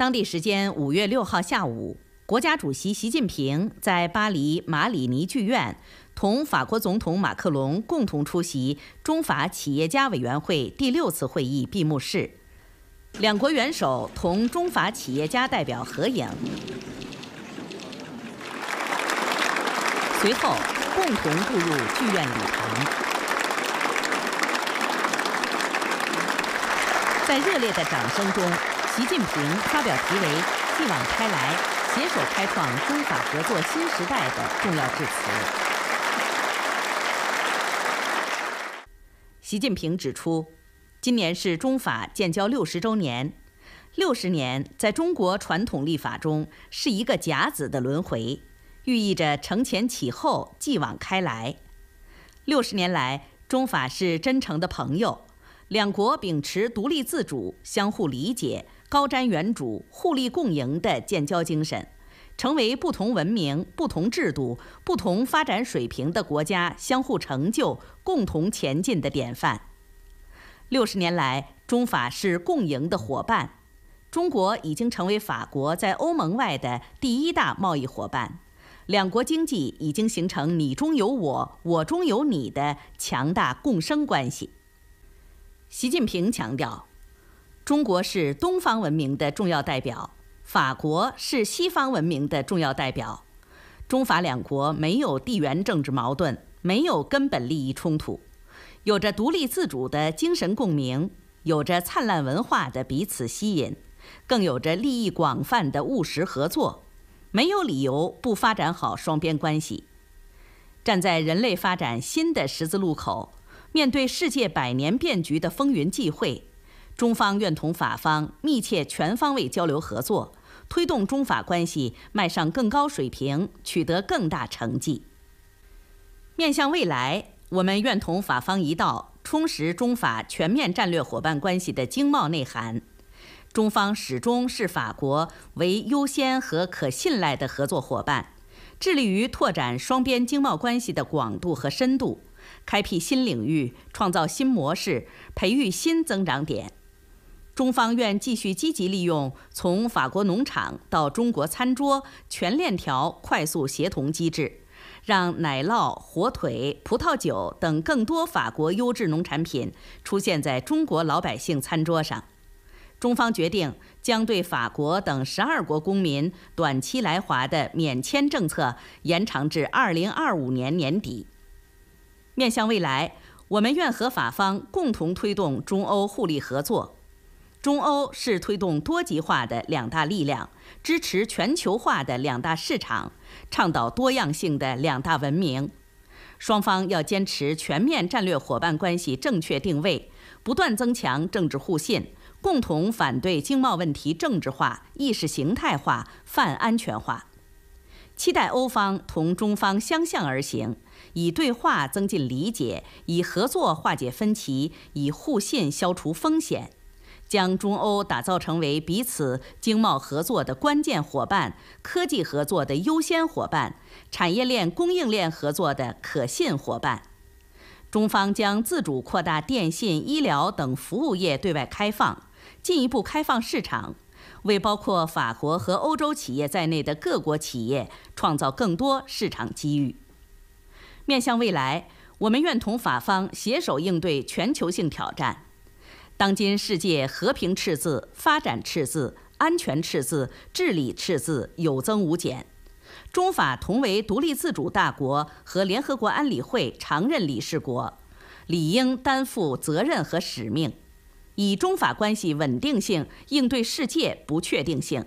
当地时间五月六号下午，国家主席习近平在巴黎马里尼剧院同法国总统马克龙共同出席中法企业家委员会第六次会议闭幕式，两国元首同中法企业家代表合影，随后共同步入剧院礼堂，在热烈的掌声中。习近平发表题为《继往开来，携手开创中法合作新时代》的重要致辞。习近平指出，今年是中法建交六十周年，六十年在中国传统立法中是一个甲子的轮回，寓意着承前启后、继往开来。六十年来，中法是真诚的朋友，两国秉持独立自主、相互理解。高瞻远瞩、互利共赢的建交精神，成为不同文明、不同制度、不同发展水平的国家相互成就、共同前进的典范。六十年来，中法是共赢的伙伴，中国已经成为法国在欧盟外的第一大贸易伙伴，两国经济已经形成你中有我、我中有你的强大共生关系。习近平强调。中国是东方文明的重要代表，法国是西方文明的重要代表，中法两国没有地缘政治矛盾，没有根本利益冲突，有着独立自主的精神共鸣，有着灿烂文化的彼此吸引，更有着利益广泛的务实合作，没有理由不发展好双边关系。站在人类发展新的十字路口，面对世界百年变局的风云际会。中方愿同法方密切全方位交流合作，推动中法关系迈上更高水平，取得更大成绩。面向未来，我们愿同法方一道充实中法全面战略伙伴关系的经贸内涵。中方始终视法国为优先和可信赖的合作伙伴，致力于拓展双边经贸关系的广度和深度，开辟新领域，创造新模式，培育新增长点。中方愿继续积极利用从法国农场到中国餐桌全链条快速协同机制，让奶酪、火腿、葡萄酒等更多法国优质农产品出现在中国老百姓餐桌上。中方决定将对法国等十二国公民短期来华的免签政策延长至二零二五年年底。面向未来，我们愿和法方共同推动中欧互利合作。中欧是推动多极化的两大力量，支持全球化的两大市场，倡导多样性的两大文明。双方要坚持全面战略伙伴关系正确定位，不断增强政治互信，共同反对经贸问题政治化、意识形态化、泛安全化。期待欧方同中方相向而行，以对话增进理解，以合作化解分歧，以互信消除风险。将中欧打造成为彼此经贸合作的关键伙伴、科技合作的优先伙伴、产业链供应链合作的可信伙伴。中方将自主扩大电信、医疗等服务业对外开放，进一步开放市场，为包括法国和欧洲企业在内的各国企业创造更多市场机遇。面向未来，我们愿同法方携手应对全球性挑战。当今世界和平赤字、发展赤字、安全赤字、治理赤字有增无减。中法同为独立自主大国和联合国安理会常任理事国，理应担负责任和使命，以中法关系稳定性应对世界不确定性，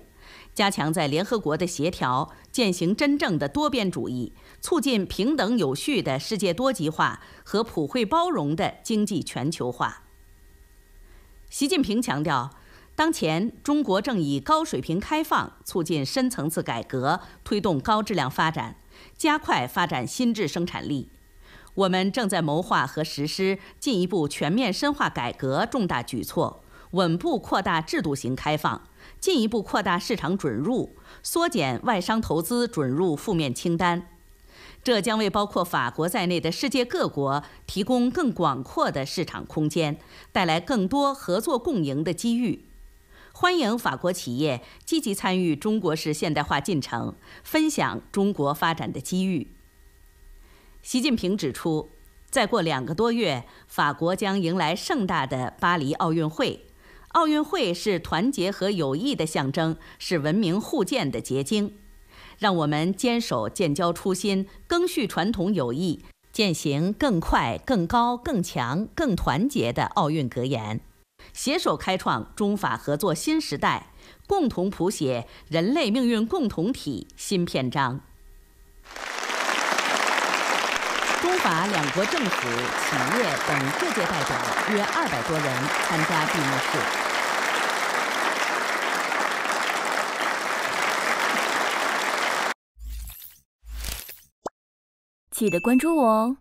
加强在联合国的协调，践行真正的多边主义，促进平等有序的世界多极化和普惠包容的经济全球化。习近平强调，当前中国正以高水平开放促进深层次改革，推动高质量发展，加快发展新质生产力。我们正在谋划和实施进一步全面深化改革重大举措，稳步扩大制度型开放，进一步扩大市场准入，缩减外商投资准入负面清单。这将为包括法国在内的世界各国提供更广阔的市场空间，带来更多合作共赢的机遇。欢迎法国企业积极参与中国式现代化进程，分享中国发展的机遇。习近平指出，再过两个多月，法国将迎来盛大的巴黎奥运会。奥运会是团结和友谊的象征，是文明互鉴的结晶。让我们坚守建交初心，更续传统友谊，践行更快、更高、更强、更团结的奥运格言，携手开创中法合作新时代，共同谱写人类命运共同体新篇章。中法两国政府、企业等各界代表约二百多人参加闭幕式。记得关注我哦。